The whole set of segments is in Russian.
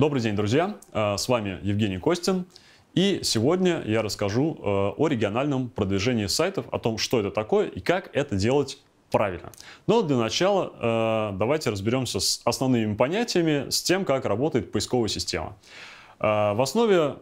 Добрый день, друзья! Э, с вами Евгений Костин. И сегодня я расскажу э, о региональном продвижении сайтов, о том, что это такое и как это делать правильно. Но для начала э, давайте разберемся с основными понятиями, с тем, как работает поисковая система. А, в основе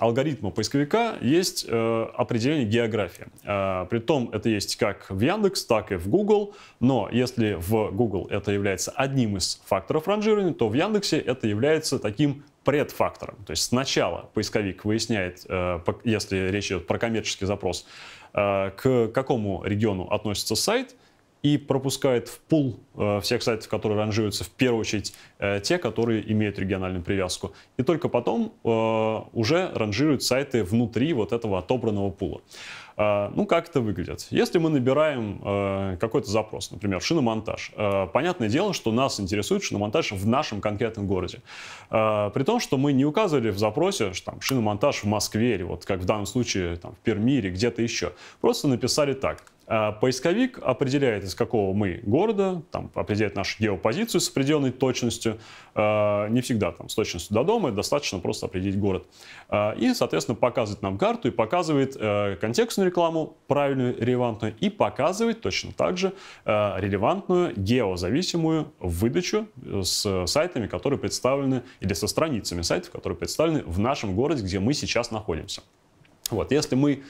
алгоритма поисковика есть э, определение географии. А, притом это есть как в Яндекс, так и в Google. Но если в Google это является одним из факторов ранжирования, то в Яндексе это является таким предфактором. То есть сначала поисковик выясняет, э, если речь идет про коммерческий запрос, э, к какому региону относится сайт, и пропускает в пул э, всех сайтов, которые ранжируются в первую очередь э, те, которые имеют региональную привязку. И только потом э, уже ранжируют сайты внутри вот этого отобранного пула. Э, ну, как это выглядит? Если мы набираем э, какой-то запрос, например, шиномонтаж, э, понятное дело, что нас интересует шиномонтаж в нашем конкретном городе. Э, при том, что мы не указывали в запросе что, там, шиномонтаж в Москве или вот как в данном случае там, в Перми или где-то еще. Просто написали так. А поисковик определяет, из какого мы города, там, определяет нашу геопозицию с определенной точностью. А, не всегда там, с точностью до дома, достаточно просто определить город. А, и, соответственно, показывает нам карту и показывает э, контекстную рекламу, правильную, релевантную, и показывает точно так же э, релевантную, геозависимую выдачу э, с сайтами, которые представлены, или со страницами сайтов, которые представлены в нашем городе, где мы сейчас находимся. Вот, если мы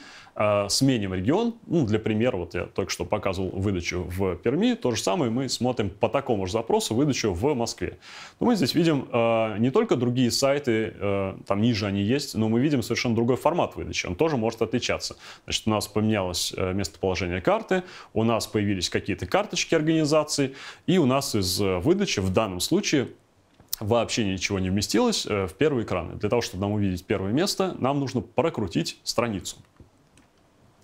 а, сменим регион. Ну, для примера, вот я только что показывал выдачу в Перми. То же самое мы смотрим по такому же запросу выдачу в Москве. Но мы здесь видим э, не только другие сайты, э, там ниже они есть, но мы видим совершенно другой формат выдачи. Он тоже может отличаться. Значит, у нас поменялось местоположение карты, у нас появились какие-то карточки организации, и у нас из выдачи в данном случае вообще ничего не вместилось в первый экран. Для того, чтобы нам увидеть первое место, нам нужно прокрутить страницу.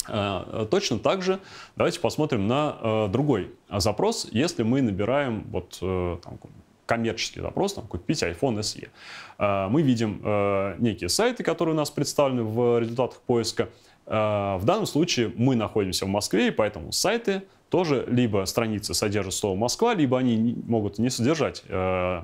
Э, точно так же давайте посмотрим на э, другой запрос, если мы набираем вот э, там, коммерческий запрос, там, купить iPhone SE. Мы видим некие сайты, которые у нас представлены в результатах поиска. В данном случае мы находимся в Москве, и поэтому сайты тоже либо страницы содержат слово Москва, либо они могут не содержать э,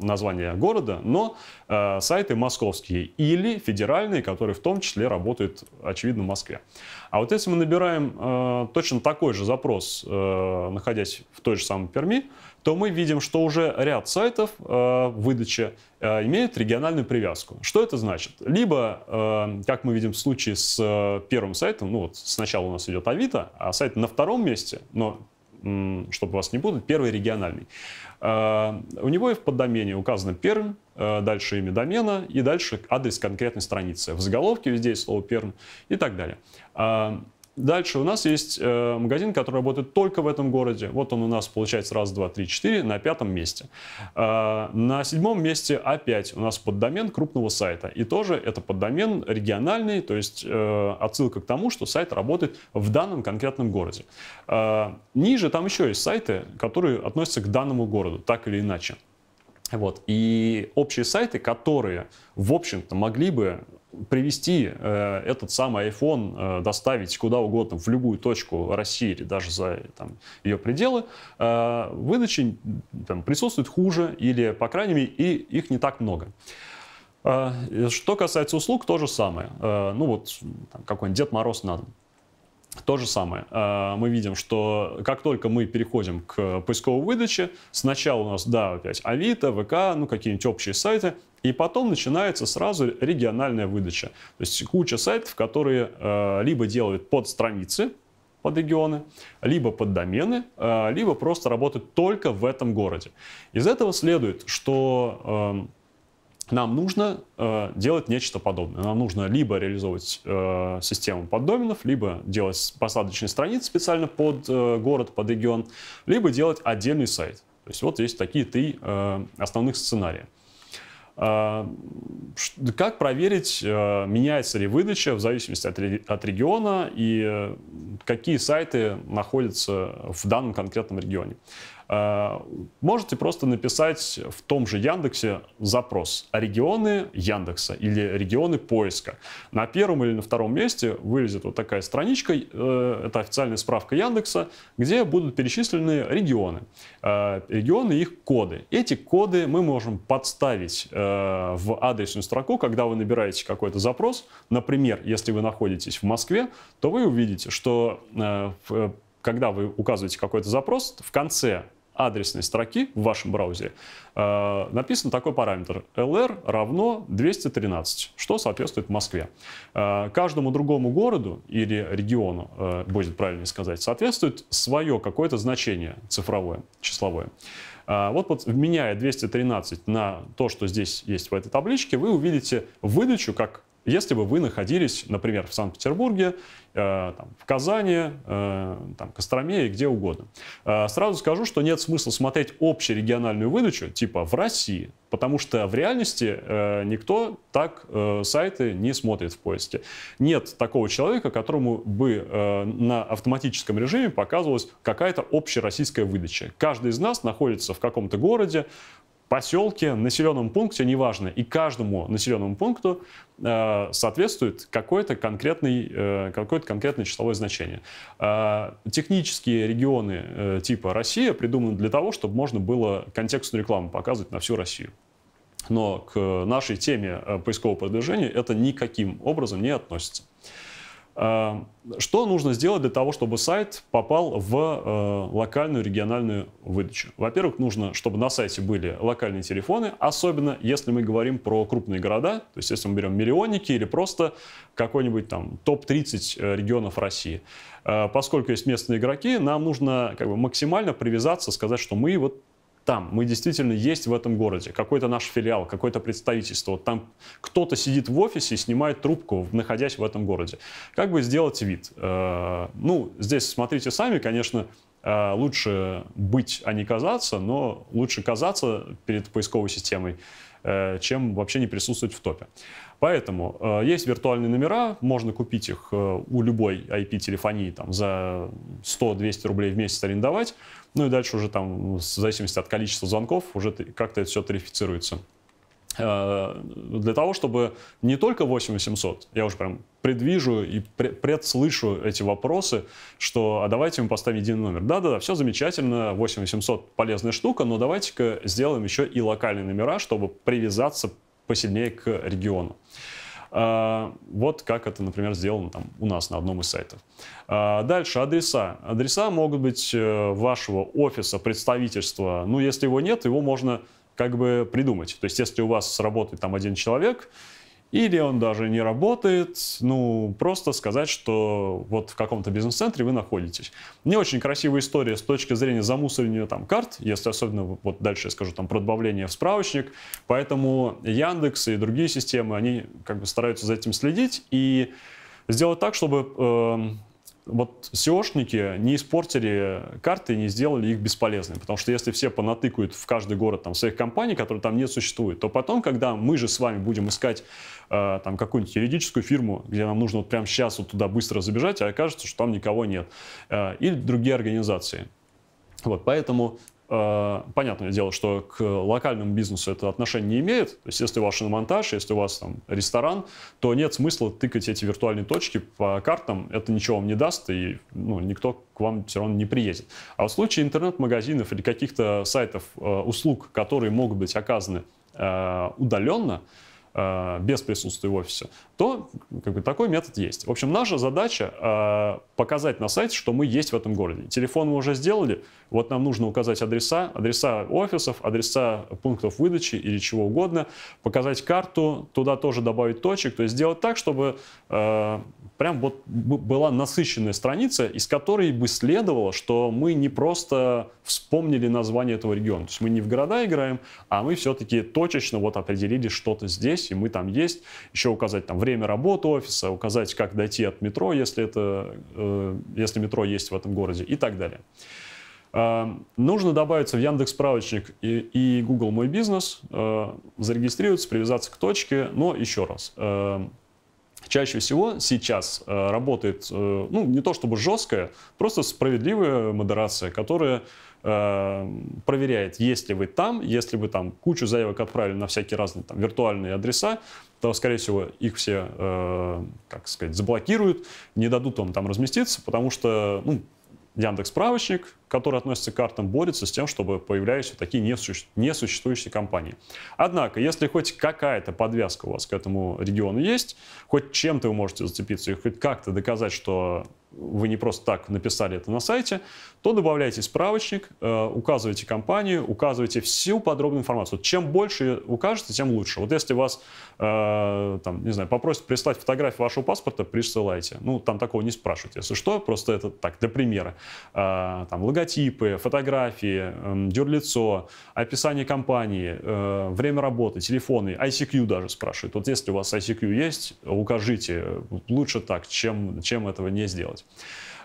название города, но э, сайты московские или федеральные, которые в том числе работают, очевидно, в Москве. А вот если мы набираем э, точно такой же запрос, э, находясь в той же самой Перми, то мы видим, что уже ряд сайтов э, выдачи э, имеют региональную привязку. Что это значит? Либо, э, как мы видим в случае с э, первым сайтом, ну вот сначала у нас идет Авито, а сайт на втором месте, но чтобы вас не будут, первый региональный. А, у него и в поддомене указано Пермь, а, дальше имя домена и дальше адрес конкретной страницы. В заголовке везде есть слово Пермь и так далее. А, Дальше у нас есть э, магазин, который работает только в этом городе. Вот он у нас получается раз, два, три, четыре на пятом месте. Э, на седьмом месте опять у нас поддомен крупного сайта. И тоже это поддомен региональный, то есть э, отсылка к тому, что сайт работает в данном конкретном городе. Э, ниже там еще есть сайты, которые относятся к данному городу, так или иначе. Вот. И общие сайты, которые, в общем-то, могли бы привести э, этот самый iPhone, э, доставить куда угодно, в любую точку России или даже за там, ее пределы, э, выдачи там, присутствует хуже или, по крайней мере, и их не так много. Э, что касается услуг, то же самое. Э, ну вот какой-нибудь Дед Мороз на дом. То же самое. Э, мы видим, что как только мы переходим к поисковой выдаче, сначала у нас, да, опять Авито, ВК, ну какие-нибудь общие сайты, и потом начинается сразу региональная выдача. То есть куча сайтов, которые э, либо делают под страницы, под регионы, либо под домены, э, либо просто работают только в этом городе. Из этого следует, что эм, нам нужно э, делать нечто подобное. Нам нужно либо реализовывать э, систему поддоменов, либо делать посадочные страницы специально под э, город, под регион, либо делать отдельный сайт. То есть вот есть такие три э, основных сценария. Э, как проверить, э, меняется ли выдача в зависимости от, региона и э, какие сайты находятся в данном конкретном регионе? Э, можете просто написать в том же Яндексе запрос «А «Регионы Яндекса» или «Регионы поиска». На первом или на втором месте вылезет вот такая страничка, э, это официальная справка Яндекса, где будут перечислены регионы, э, регионы и их коды. Эти коды мы можем подставить в адресную строку, когда вы набираете какой-то запрос. Например, если вы находитесь в Москве, то вы увидите, что когда вы указываете какой-то запрос, в конце адресной строки в вашем браузере э, написан такой параметр lr равно 213, что соответствует Москве. Э, каждому другому городу или региону, э, будет правильнее сказать, соответствует свое какое-то значение цифровое, числовое. Вот, вот вменяя 213 на то, что здесь есть в этой табличке, вы увидите выдачу как если бы вы находились, например, в Санкт-Петербурге, э, там, в Казани, э, там, Костроме и где угодно. Э, сразу скажу, что нет смысла смотреть общую региональную выдачу, типа в России, потому что в реальности э, никто так э, сайты не смотрит в поиске. Нет такого человека, которому бы э, на автоматическом режиме показывалась какая-то общая российская выдача. Каждый из нас находится в каком-то городе, поселке, населенном пункте, неважно, и каждому населенному пункту э, соответствует э, какое-то конкретное, э, какое конкретное числовое значение. Э, технические регионы э, типа Россия придуманы для того, чтобы можно было контекстную рекламу показывать на всю Россию. Но к нашей теме э, поискового продвижения это никаким образом не относится. Э, что нужно сделать для того, чтобы сайт попал в э, локальную региональную выдачу? Во-первых, нужно, чтобы на сайте были локальные телефоны, особенно если мы говорим про крупные города, то есть если мы берем миллионники или просто какой-нибудь там топ-30 э, регионов России. Поскольку есть местные игроки, нам нужно как бы максимально привязаться, сказать, что мы вот там. Мы действительно есть в этом городе. Какой-то наш филиал, какое-то представительство. Вот там кто-то сидит в офисе и снимает трубку, находясь в этом городе. Как бы сделать вид? Э, ну, здесь смотрите сами, конечно, э, лучше быть, а не казаться, но лучше казаться перед поисковой системой, Э, чем вообще не присутствовать в топе. Поэтому э, есть виртуальные номера, можно купить их э, у любой IP-телефонии там, за 100-200 рублей в месяц арендовать, ну и дальше уже там, в зависимости от количества звонков, уже как-то это все тарифицируется. Э, для того, чтобы не только 8800, я уже прям предвижу и предслышу эти вопросы, что а давайте мы поставим единый номер. Да-да-да, все замечательно, 8800 полезная штука, но давайте-ка сделаем еще и локальные номера, чтобы привязаться посильнее к региону. А, вот как это, например, сделано там у нас на одном из сайтов. А, дальше адреса. Адреса могут быть э, вашего офиса, представительства. Ну, если его нет, его можно как бы придумать. То есть если у вас работает там один человек, или он даже не работает, ну, просто сказать, что вот в каком-то бизнес-центре вы находитесь. Не очень красивая история с точки зрения замусоривания там карт, если особенно, вот дальше я скажу, там, про добавление в справочник, поэтому Яндекс и другие системы, они как бы стараются за этим следить и сделать так, чтобы э, вот SEOшники не испортили карты не сделали их бесполезными, потому что если все понатыкают в каждый город там, своих компаний, которые там не существует, то потом, когда мы же с вами будем искать э, там какую-нибудь юридическую фирму, где нам нужно вот прямо сейчас вот туда быстро забежать, а окажется, что там никого нет, э, или другие организации. Вот, поэтому а, понятное дело, что к локальному бизнесу это отношение не имеет. То есть, если у вас шиномонтаж, если у вас там ресторан, то нет смысла тыкать эти виртуальные точки по картам. Это ничего вам не даст, и ну, никто к вам все равно не приедет. А в случае интернет-магазинов или каких-то сайтов э, услуг, которые могут быть оказаны э, удаленно, Э, без присутствия в офисе, то как бы, такой метод есть. В общем, наша задача э, показать на сайте, что мы есть в этом городе. Телефон мы уже сделали, вот нам нужно указать адреса, адреса офисов, адреса пунктов выдачи или чего угодно, показать карту, туда тоже добавить точек, то есть сделать так, чтобы э, прям вот была насыщенная страница, из которой бы следовало, что мы не просто вспомнили название этого региона, то есть мы не в города играем, а мы все-таки точечно вот определили что-то здесь, и мы там есть. Еще указать там время работы офиса, указать, как дойти от метро, если, это, э, если метро есть в этом городе и так далее. Э, нужно добавиться в Яндекс справочник и, и Google Мой бизнес, э, зарегистрироваться, привязаться к точке, но еще раз. Чаще всего сейчас работает, ну, не то чтобы жесткая, просто справедливая модерация, которая Э, проверяет, есть ли вы там, если вы там кучу заявок отправили на всякие разные там, виртуальные адреса, то, скорее всего, их все, э, как сказать, заблокируют, не дадут вам там разместиться, потому что ну, Яндекс справочник, которые относятся к картам, борется с тем, чтобы появлялись вот такие несуществующие компании. Однако, если хоть какая-то подвязка у вас к этому региону есть, хоть чем-то вы можете зацепиться и хоть как-то доказать, что вы не просто так написали это на сайте, то добавляйте справочник, э, указывайте компанию, указывайте всю подробную информацию. Чем больше укажете, тем лучше. Вот если вас, э, там, не знаю, попросят прислать фотографию вашего паспорта, присылайте. Ну, там такого не спрашивайте. Если что, просто это так, для примера. Э, там, логотипы, фотографии, эм, дюрлицо, описание компании, э, время работы, телефоны, ICQ даже спрашивают. Вот если у вас ICQ есть, укажите. Лучше так, чем, чем этого не сделать.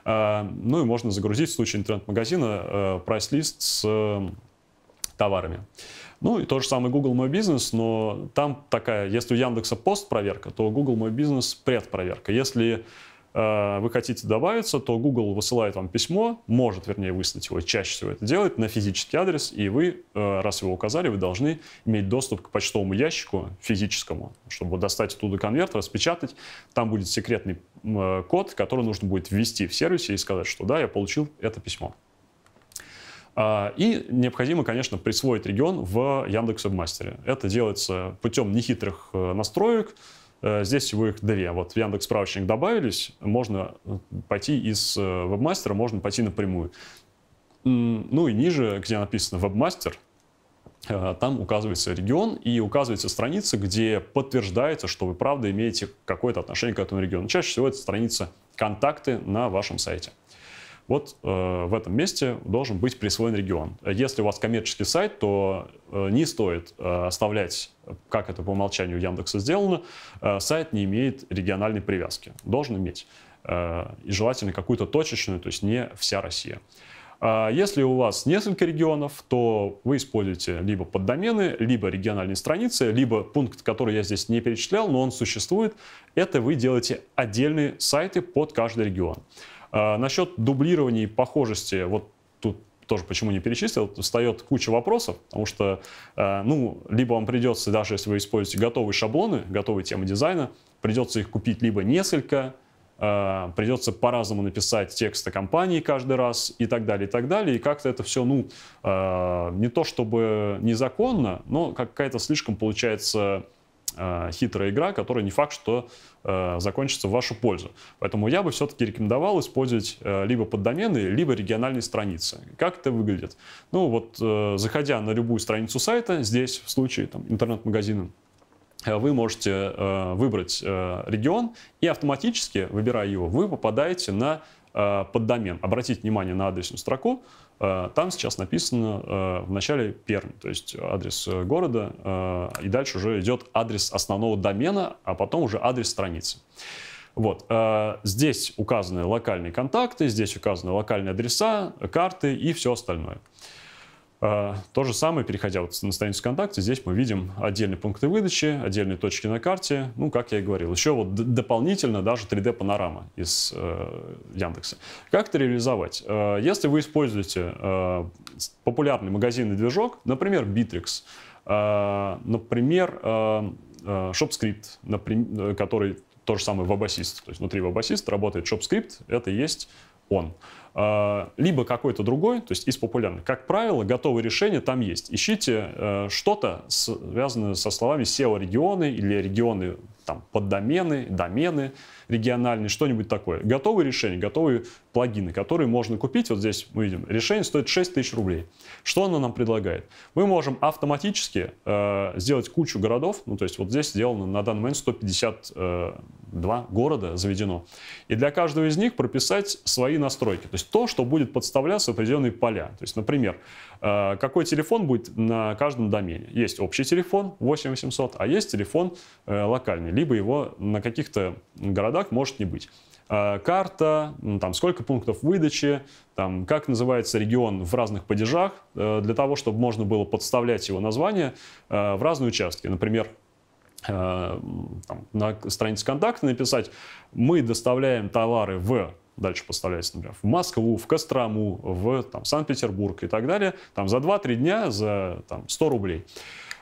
Э, ну и можно загрузить в случае интернет-магазина э, прайс-лист с товарами. Ну и то же самое Google Мой Бизнес, но там такая, если у Яндекса пост проверка, то у Google Мой Бизнес предпроверка. Если Э, вы хотите добавиться, то Google высылает вам письмо, может, вернее, выслать его, чаще всего это делает, на физический адрес, и вы, э, раз его указали, вы должны иметь доступ к почтовому ящику физическому, чтобы достать оттуда конверт, распечатать. Там будет секретный э, код, который нужно будет ввести в сервисе и сказать, что да, я получил это письмо. А, и необходимо, конечно, присвоить регион в Яндекс Это делается путем нехитрых настроек, Э, здесь всего их две. Вот в Яндекс справочник добавились, можно э, пойти из э, вебмастера, можно пойти напрямую. Ну и ниже, где написано вебмастер, там указывается регион и указывается страница, где подтверждается, что вы правда имеете какое-то отношение к этому региону. Чаще всего это страница «Контакты» на вашем сайте вот э, в этом месте должен быть присвоен регион. Если у вас коммерческий сайт, то э, не стоит э, оставлять, как это по умолчанию Яндекса сделано, э, сайт не имеет региональной привязки. Должен иметь. Э, и желательно какую-то точечную, то есть не вся Россия. А если у вас несколько регионов, то вы используете либо поддомены, либо региональные страницы, либо пункт, который я здесь не перечислял, но он существует. Это вы делаете отдельные сайты под каждый регион. А, насчет дублирования и похожести, вот тут тоже почему не перечислил, встает куча вопросов, потому что, а, ну, либо вам придется, даже если вы используете готовые шаблоны, готовые темы дизайна, придется их купить либо несколько, а, придется по-разному написать тексты компании каждый раз и так далее, и так далее. И как-то это все, ну, не то чтобы незаконно, но какая-то слишком получается э, хитрая игра, которая не факт, что э, закончится в вашу пользу. Поэтому я бы все-таки рекомендовал использовать э, либо поддомены, либо региональные страницы. Как это выглядит? Ну вот, э, заходя на любую страницу сайта, здесь в случае там, интернет-магазина, э, вы можете э, выбрать э, регион и автоматически, выбирая его, вы попадаете на э, поддомен. Обратите внимание на адресную строку, Э, там сейчас написано э, в начале перм, то есть адрес э, города, и дальше уже идет адрес основного домена, а потом уже адрес страницы. Вот. Здесь указаны локальные контакты, здесь указаны локальные адреса, карты и все остальное. А, то же самое, переходя вот на страницу ВКонтакте, здесь мы видим отдельные пункты выдачи, отдельные точки на карте. Ну, как я и говорил, еще вот дополнительно даже 3D-панорама из э, Яндекса. Как это реализовать? Э, если вы используете э, популярный магазинный движок, например, Bittrex, э, например, э, э ShopScript, например, э, который то же самое веб То есть внутри веб работает ShopScript, это есть он а, либо какой-то другой, то есть из популярных. Как правило, готовые решения там есть. Ищите э, что-то, связанное со словами SEO-регионы или регионы там, поддомены, домены региональные, что-нибудь такое. Готовые решения, готовые плагины, которые можно купить. Вот здесь мы видим, решение стоит 6 тысяч рублей. Что оно нам предлагает? Мы можем автоматически э, сделать кучу городов, ну то есть вот здесь сделано на данный момент 152 э, города заведено, и для каждого из них прописать свои настройки, то есть то, что будет подставляться в определенные поля. То есть, например, Э, какой телефон будет на каждом домене? Есть общий телефон 8800, а есть телефон э, локальный, либо его на каких-то городах может не быть э, карта, там, сколько пунктов выдачи, там, как называется регион в разных падежах, для того, чтобы можно было подставлять его название в разные участки. Например, там, на странице контакта написать, мы доставляем товары в дальше поставляется, например, в Москву, в Кострому, в там, Санкт-Петербург и так далее, там, за 2-3 дня за там, 100 рублей.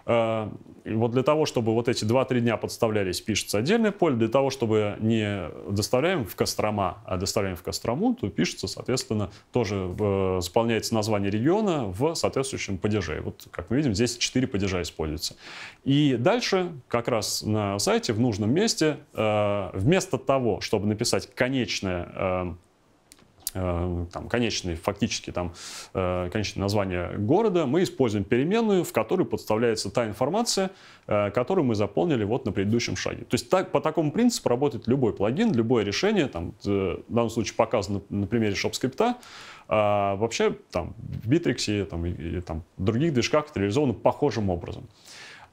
Э, вот для того, чтобы вот эти 2-3 дня подставлялись, пишется отдельный поле. Для того, чтобы не доставляем в Кострома, а доставляем в Кострому, то пишется, соответственно, тоже э, заполняется название региона в соответствующем падеже. Вот, как мы видим, здесь 4 падежа используются. И дальше, как раз на сайте, в нужном месте, э, вместо того, чтобы написать конечное э, Э, там, конечные, фактически там, э, конечное название города, мы используем переменную, в которую подставляется та информация, э, которую мы заполнили вот на предыдущем шаге. То есть так, по такому принципу работает любой плагин, любое решение, там, в данном случае показано на примере ShopScript, а вообще там, в Bittrex и, там, и, и там, других движках это реализовано похожим образом.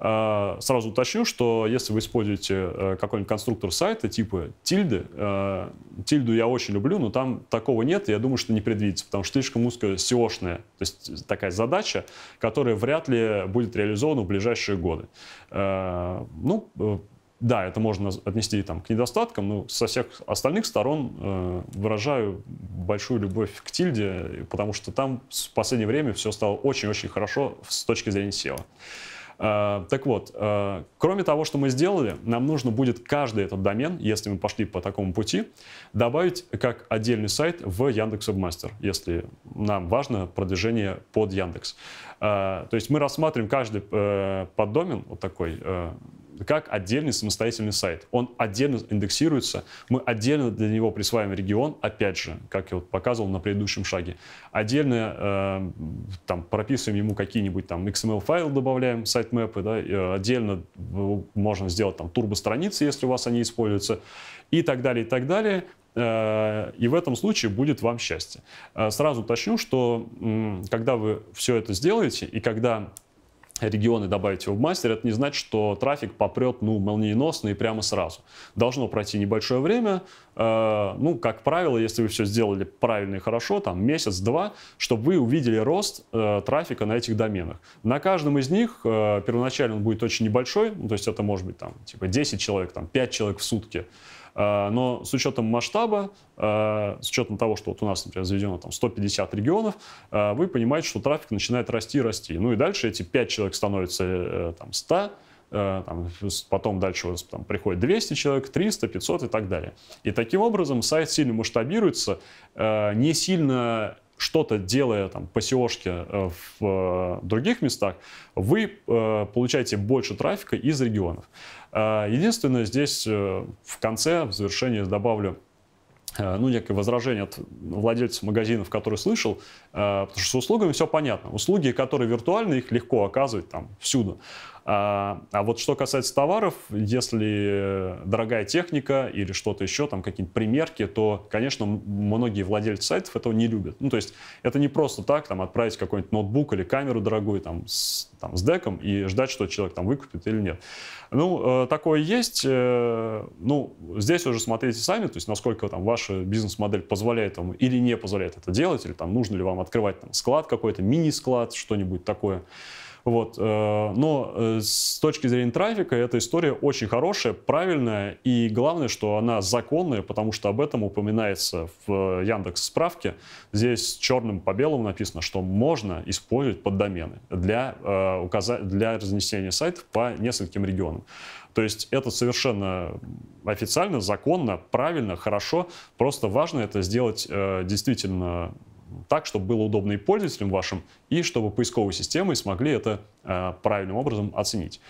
А, сразу уточню, что если вы используете э, какой-нибудь конструктор сайта типа тильды, тильду э, я очень люблю, но там такого нет, и я думаю, что не предвидится, потому что слишком узкая SEO-шная, то есть такая задача, которая вряд ли будет реализована в ближайшие годы. Э, ну, да, это можно отнести там, к недостаткам, но со всех остальных сторон э, выражаю большую любовь к Тильде, потому что там в последнее время все стало очень-очень хорошо с точки зрения SEO. Э, так вот, э, кроме того, что мы сделали, нам нужно будет каждый этот домен, если мы пошли по такому пути, добавить как отдельный сайт в Яндекс Webmaster, если нам важно продвижение под Яндекс. Э, то есть мы рассматриваем каждый поддомен, вот такой как отдельный самостоятельный сайт. Он отдельно индексируется, мы отдельно для него присваиваем регион, опять же, как я вот показывал на предыдущем шаге. Отдельно э, там прописываем ему какие-нибудь там XML-файлы добавляем, сайтмэпы, да, э, отдельно можно сделать там турбостраницы, если у вас они используются, и так далее, и так далее. Э, и в этом случае будет вам счастье. Э, сразу уточню, что когда вы все это сделаете, и когда регионы добавить его в мастер, это не значит, что трафик попрет ну, молниеносно и прямо сразу. Должно пройти небольшое время. Э, ну, как правило, если вы все сделали правильно и хорошо, там месяц-два, чтобы вы увидели рост э, трафика на этих доменах. На каждом из них э, первоначально он будет очень небольшой, ну, то есть это может быть там типа 10 человек, там 5 человек в сутки. А, но с учетом масштаба, а, с учетом того, что вот у нас, например, заведено там 150 регионов, а, вы понимаете, что трафик начинает расти и расти. Ну и дальше эти 5 человек становятся э, там 100, э, там, потом дальше вот, там, приходит 200 человек, 300, 500 и так далее. И таким образом сайт сильно масштабируется, не сильно что-то делая там по SEO э, в э, других местах, вы э, получаете больше трафика из регионов. Единственное, здесь в конце, в завершении добавлю ну, некое возражение от владельцев магазинов, который слышал, потому что с услугами все понятно. Услуги, которые виртуальны, их легко оказывать там всюду. А, а, вот что касается товаров, если дорогая техника или что-то еще, там какие то примерки, то, конечно, многие владельцы сайтов этого не любят. Ну, то есть это не просто так, там, отправить какой-нибудь ноутбук или камеру дорогую там с, там, с деком и ждать, что человек там выкупит или нет. Ну, э, такое есть. Э, ну, здесь уже смотрите сами, то есть насколько там ваша бизнес-модель позволяет вам или не позволяет это делать, или там нужно ли вам открывать там склад какой-то, мини-склад, что-нибудь такое. Вот. Э, но э, с точки зрения трафика эта история очень хорошая, правильная и главное, что она законная, потому что об этом упоминается в э, Яндекс справке. Здесь черным по белому написано, что можно использовать поддомены для, для разнесения сайтов по нескольким регионам. То есть это совершенно официально, законно, правильно, хорошо. Просто важно это сделать э, действительно так, чтобы было удобно и пользователям вашим, и чтобы поисковые системы смогли это э, правильным образом оценить.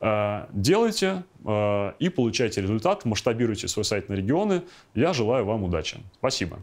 Э, делайте э, и получайте результат, масштабируйте свой сайт на регионы. Я желаю вам удачи. Спасибо.